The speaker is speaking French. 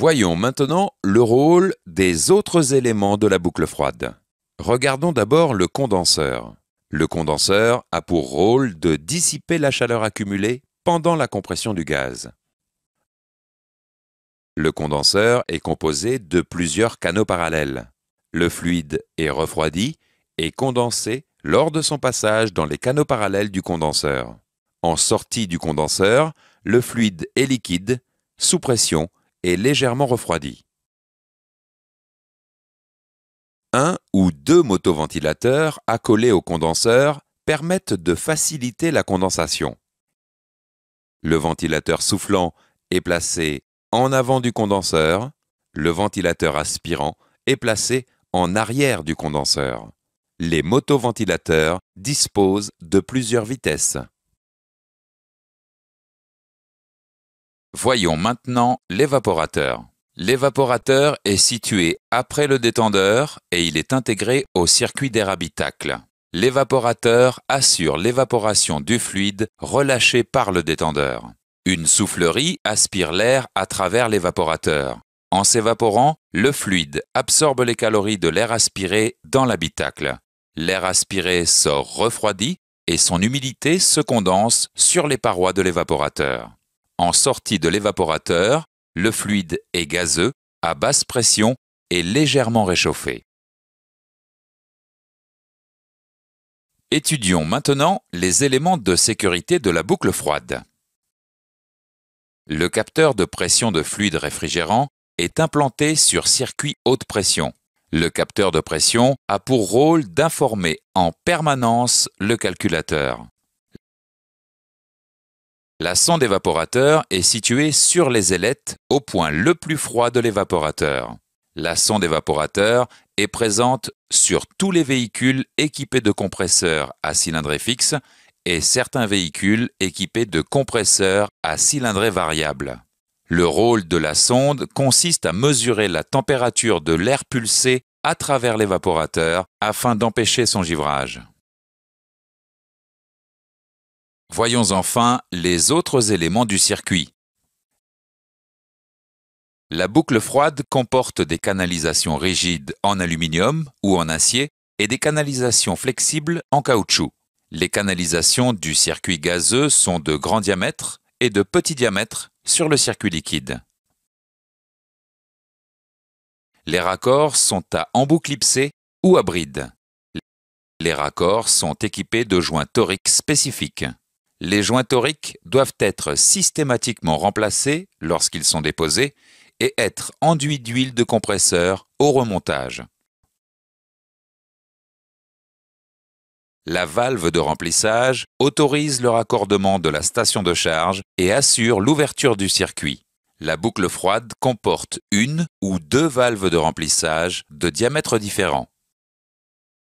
Voyons maintenant le rôle des autres éléments de la boucle froide. Regardons d'abord le condenseur. Le condenseur a pour rôle de dissiper la chaleur accumulée pendant la compression du gaz. Le condenseur est composé de plusieurs canaux parallèles. Le fluide est refroidi et condensé lors de son passage dans les canaux parallèles du condenseur. En sortie du condenseur, le fluide est liquide, sous pression, est légèrement refroidi. Un ou deux motoventilateurs accolés au condenseur permettent de faciliter la condensation. Le ventilateur soufflant est placé en avant du condenseur, le ventilateur aspirant est placé en arrière du condenseur. Les motoventilateurs disposent de plusieurs vitesses. Voyons maintenant l'évaporateur. L'évaporateur est situé après le détendeur et il est intégré au circuit d'air habitacle. L'évaporateur assure l'évaporation du fluide relâché par le détendeur. Une soufflerie aspire l'air à travers l'évaporateur. En s'évaporant, le fluide absorbe les calories de l'air aspiré dans l'habitacle. L'air aspiré sort refroidi et son humidité se condense sur les parois de l'évaporateur. En sortie de l'évaporateur, le fluide est gazeux, à basse pression et légèrement réchauffé. Étudions maintenant les éléments de sécurité de la boucle froide. Le capteur de pression de fluide réfrigérant est implanté sur circuit haute pression. Le capteur de pression a pour rôle d'informer en permanence le calculateur. La sonde évaporateur est située sur les ailettes au point le plus froid de l'évaporateur. La sonde évaporateur est présente sur tous les véhicules équipés de compresseurs à cylindrée fixe et certains véhicules équipés de compresseurs à cylindrée variable. Le rôle de la sonde consiste à mesurer la température de l'air pulsé à travers l'évaporateur afin d'empêcher son givrage. Voyons enfin les autres éléments du circuit. La boucle froide comporte des canalisations rigides en aluminium ou en acier et des canalisations flexibles en caoutchouc. Les canalisations du circuit gazeux sont de grand diamètre et de petit diamètre sur le circuit liquide. Les raccords sont à embout clipsé ou à bride. Les raccords sont équipés de joints toriques spécifiques les joints toriques doivent être systématiquement remplacés lorsqu'ils sont déposés et être enduits d'huile de compresseur au remontage. La valve de remplissage autorise le raccordement de la station de charge et assure l'ouverture du circuit. La boucle froide comporte une ou deux valves de remplissage de diamètres différents.